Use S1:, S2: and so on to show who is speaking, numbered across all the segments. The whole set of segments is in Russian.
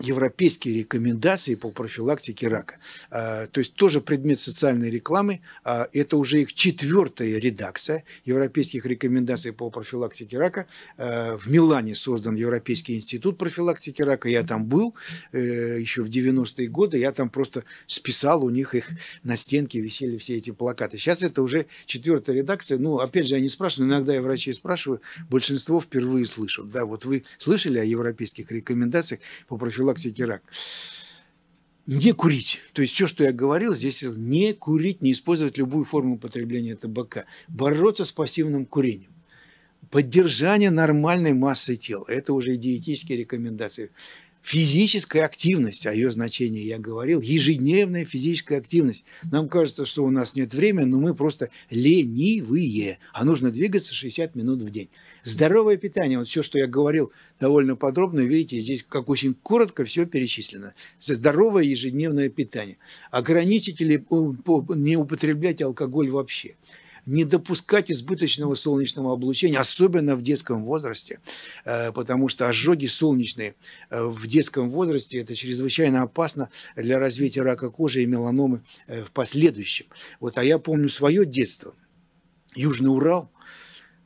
S1: европейские рекомендации по профилактике рака. А, то есть тоже предмет социальной рекламы. А, это уже их четвертая редакция европейских рекомендаций по профилактике рака. А, в Милане создан Европейский институт профилактики рака. Я там был э, еще в 90-е годы. Я там просто списал у них их на стенке висели все эти плакаты. Сейчас это уже четвертая редакция. Ну, опять же, я не спрашиваю. Иногда я врачей спрашиваю. Большинство впервые слышат. Да, вот вы слышали о европейских рекомендациях по профилактике профилактики рак Не курить. То есть все, что я говорил, здесь не курить, не использовать любую форму потребления табака. Бороться с пассивным курением. Поддержание нормальной массы тела. Это уже диетические рекомендации. Физическая активность, о а ее значении я говорил, ежедневная физическая активность. Нам кажется, что у нас нет времени, но мы просто ленивые, а нужно двигаться 60 минут в день. Здоровое питание, вот все, что я говорил довольно подробно, видите, здесь как очень коротко все перечислено. Здоровое ежедневное питание. Ограничить или не употреблять алкоголь вообще не допускать избыточного солнечного облучения, особенно в детском возрасте, э, потому что ожоги солнечные э, в детском возрасте это чрезвычайно опасно для развития рака кожи и меланомы э, в последующем. Вот, а я помню свое детство, Южный Урал,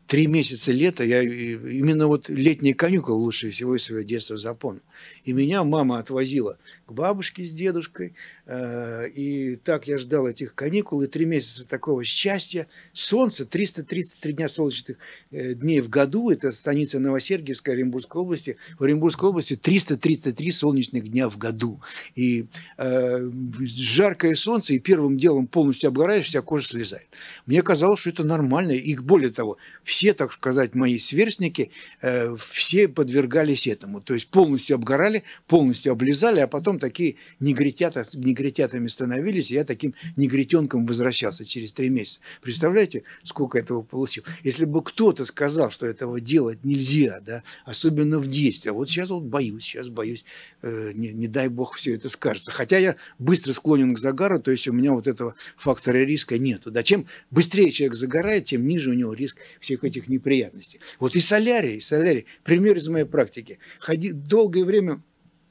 S1: три месяца лета, я именно вот летний каникул лучше всего из своего детства запомнил. И меня мама отвозила к бабушке с дедушкой, Э, и так я ждал этих каникул и три месяца такого счастья. Солнце, 333 дня солнечных э, дней в году. Это станица Новосергиевская Оренбургской области. В Оренбургской области 333 солнечных дня в году. И э, жаркое солнце, и первым делом полностью обгораешь, вся кожа слезает. Мне казалось, что это нормально. И более того, все, так сказать, мои сверстники, э, все подвергались этому. То есть полностью обгорали, полностью облезали а потом такие негритята, негритята негритятами становились, и я таким негритенком возвращался через три месяца. Представляете, сколько этого получил? Если бы кто-то сказал, что этого делать нельзя, да, особенно в действии, а вот сейчас вот боюсь, сейчас боюсь, э, не, не дай бог все это скажется. Хотя я быстро склонен к загару, то есть у меня вот этого фактора риска нету. Да, чем быстрее человек загорает, тем ниже у него риск всех этих неприятностей. Вот и солярий, и солярий. Пример из моей практики. Ходи, долгое время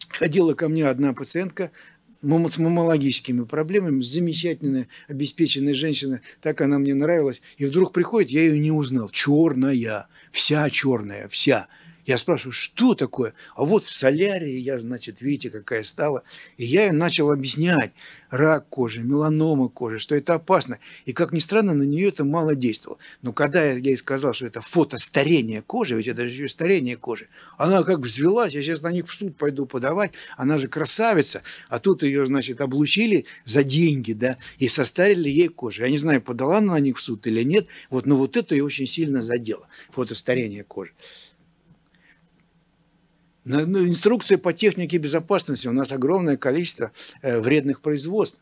S1: ходила ко мне одна пациентка, с мамологическими проблемами, замечательная, обеспеченная женщина, так она мне нравилась. И вдруг приходит, я ее не узнал, черная, вся черная, вся. Я спрашиваю, что такое? А вот в солярии я, значит, видите, какая стала. И я им начал объяснять рак кожи, меланома кожи, что это опасно. И, как ни странно, на нее это мало действовало. Но когда я ей сказал, что это фотостарение кожи, ведь это же еще старение кожи, она как взвелась, я сейчас на них в суд пойду подавать, она же красавица, а тут ее, значит, облучили за деньги, да, и состарили ей кожу. Я не знаю, подала она на них в суд или нет, вот, но вот это ее очень сильно задело, фотостарение кожи. Ну, ну Инструкция по технике безопасности. У нас огромное количество э, вредных производств.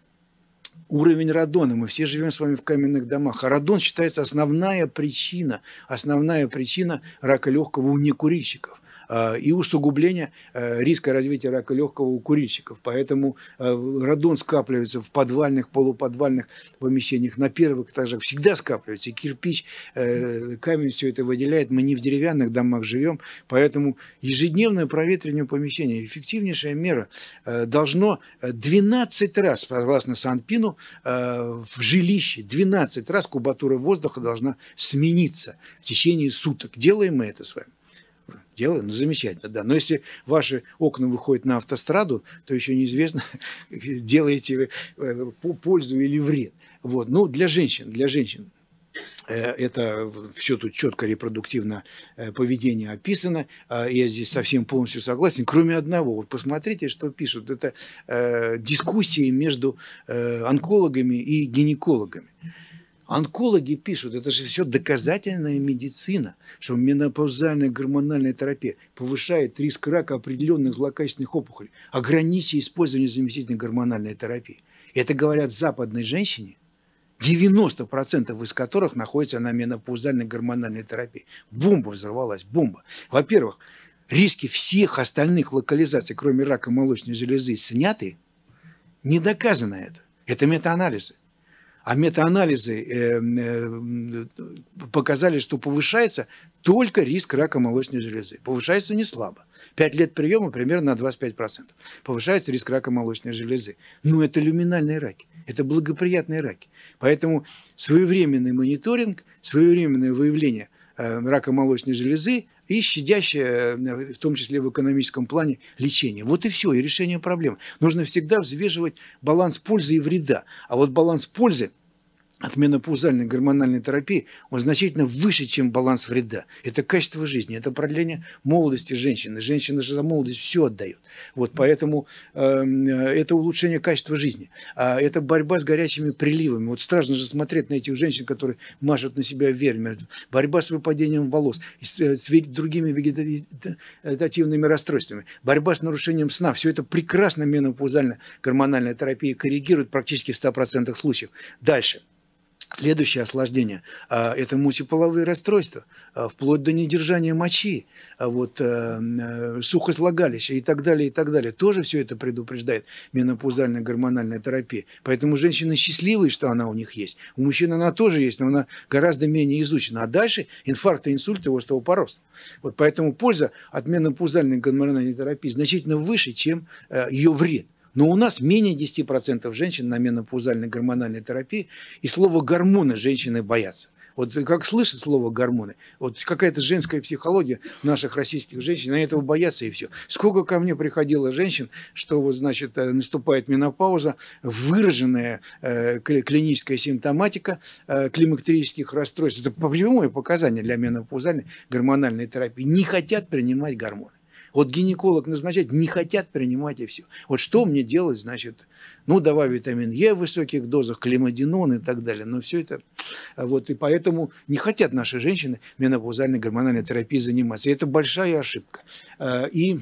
S1: Уровень радона. Мы все живем с вами в каменных домах. А радон считается основная причина, основная причина рака легкого у некурильщиков. Э, и усугубление э, риска развития рака легкого у курильщиков. Поэтому э, радон скапливается в подвальных, полуподвальных помещениях, на первых этажах всегда скапливается. кирпич, камень все это выделяет. Мы не в деревянных домах живем, поэтому ежедневное проветривание помещения эффективнейшая мера должно 12 раз, согласно Санпину, в жилище 12 раз кубатура воздуха должна смениться в течение суток. Делаем мы это с вами дело, ну замечательно, да. Но если ваши окна выходят на автостраду, то еще неизвестно, делаете вы э, пользу или вред. Вот. Ну, для женщин, для женщин э, это все тут четко репродуктивно э, поведение описано. А я здесь совсем полностью согласен, кроме одного. Вот посмотрите, что пишут. Это дискуссии между онкологами и гинекологами. Онкологи пишут, это же все доказательная медицина, что менопаузальная гормональная терапия повышает риск рака определенных злокачественных опухолей. Ограничьте использование заместительной гормональной терапии. Это говорят западные женщины, 90% из которых находятся на менопаузальной гормональной терапии. Бомба взорвалась, бомба. Во-первых, риски всех остальных локализаций, кроме рака молочной железы, сняты. Не доказано это. Это метаанализы а метаанализы эм, э, показали, что повышается только риск рака молочной железы. Повышается не слабо. Пять лет приема примерно на 25%. Повышается риск рака молочной железы. Но это люминальные раки. Это благоприятные раки. Поэтому своевременный мониторинг, своевременное выявление э, рака молочной железы и щадящее, э, в том числе в экономическом плане, лечение. Вот и все, и решение проблем. Нужно всегда взвешивать баланс пользы и вреда. А вот баланс пользы – отмена паузальной гормональной терапии, он значительно выше, чем баланс вреда. Это качество жизни, это продление молодости женщины. Женщина же за молодость все отдает. Вот поэтому эм, э, это улучшение качества жизни. А это борьба с горячими приливами. Вот страшно же смотреть на этих женщин, которые машут на себя верьми. Борьба с выпадением волос, с, э, с другими вегетативными расстройствами. Борьба с нарушением сна. Все это прекрасно менопаузальная гормональная терапия корректирует практически в 100% случаев. Дальше. Следующее осложнение а, – это мультиполовые расстройства, а, вплоть до недержания мочи, а, вот, э, э, сухость влагалища и так далее, и так далее. Тоже все это предупреждает менопаузальная гормональная терапия. Поэтому женщины счастливые, что она у них есть. У мужчин она тоже есть, но она гораздо менее изучена. А дальше инфаркт, и инсульт и остеопороз. Вот поэтому польза от менопаузальной гормональной терапии значительно выше, чем э, ее вред. Но у нас менее 10% женщин на менопаузальной гормональной терапии, и слово «гормоны» женщины боятся. Вот как слышат слово гормоны, вот какая-то женская психология наших российских женщин, они этого боятся и все. Сколько ко мне приходило женщин, что вот, значит, э, наступает менопауза, выраженная э, клиническая симптоматика э, климактерических расстройств. Это прямое показание для менопаузальной гормональной терапии. Не хотят принимать гормоны. Вот гинеколог назначать, не хотят принимать и все. Вот что мне делать, значит, ну, давай витамин Е в высоких дозах, климодинон и так далее. Но все это, а вот, и поэтому не хотят наши женщины менопаузальной гормональной терапией заниматься. И это большая ошибка. А, и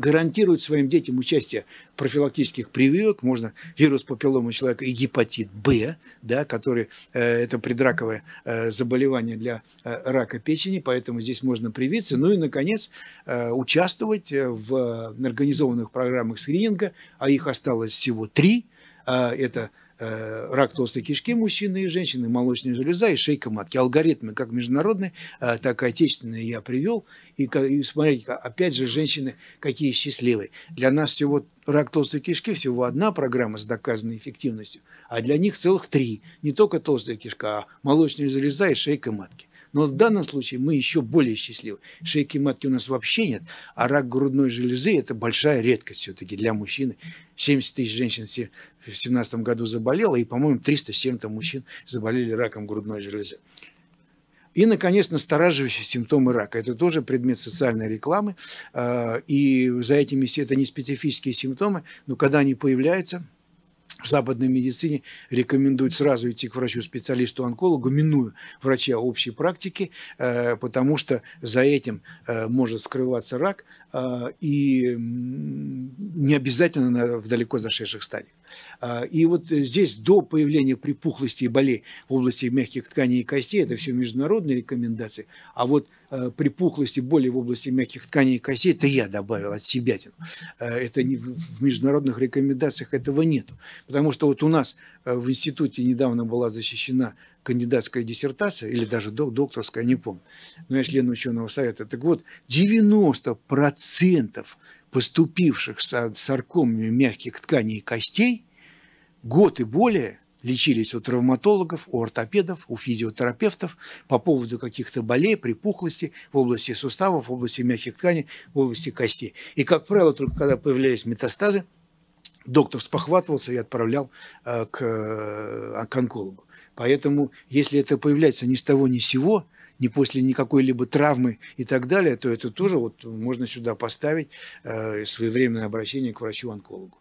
S1: гарантировать своим детям участие профилактических прививок. Можно вирус папиллома человека и гепатит Б, да, который э, это предраковое э, заболевание для э, рака печени, поэтому здесь можно привиться. Ну и, наконец, э, участвовать э, в организованных программах скрининга, а их осталось всего три. Э, это Э, рак толстой кишки мужчины и женщины, молочная железа и шейка матки. Алгоритмы как международные, э, так и отечественные я привел. И, и смотрите, опять же, женщины какие счастливые. Для нас всего рак толстой кишки всего одна программа с доказанной эффективностью, а для них целых три. Не только толстая кишка, а молочная железа и шейка матки. Но в данном случае мы еще более счастливы. Шейки матки у нас вообще нет, а рак грудной железы – это большая редкость все-таки для мужчины. 70 тысяч женщин в 2017 году заболело, и, по-моему, 307 там мужчин заболели раком грудной железы. И, наконец, настораживающие симптомы рака. Это тоже предмет социальной рекламы. А, и за этими все это не специфические симптомы, но когда они появляются – в западной медицине рекомендуют сразу идти к врачу-специалисту-онкологу, минуя врача общей практики, э, потому что за этим э, может скрываться рак, э, и не обязательно на, в далеко зашедших стадиях. А, и вот здесь до появления припухлости и болей в области мягких тканей и костей, это все международные рекомендации, а вот а, припухлости, боли в области мягких тканей и костей, это я добавил от себя. А, это не, в международных рекомендациях этого нет. Потому что вот у нас в институте недавно была защищена кандидатская диссертация, или даже докторская, не помню, но я член ученого совета. Так вот, 90% поступивших с саркомами мягких тканей и костей, год и более лечились у травматологов, у ортопедов, у физиотерапевтов по поводу каких-то болей, припухлости в области суставов, в области мягких тканей, в области костей. И, как правило, только когда появлялись метастазы, доктор спохватывался и отправлял э, к, э, к онкологу. Поэтому, если это появляется ни с того ни с сего – не после никакой либо травмы и так далее, то это тоже вот можно сюда поставить э, своевременное обращение к врачу-онкологу.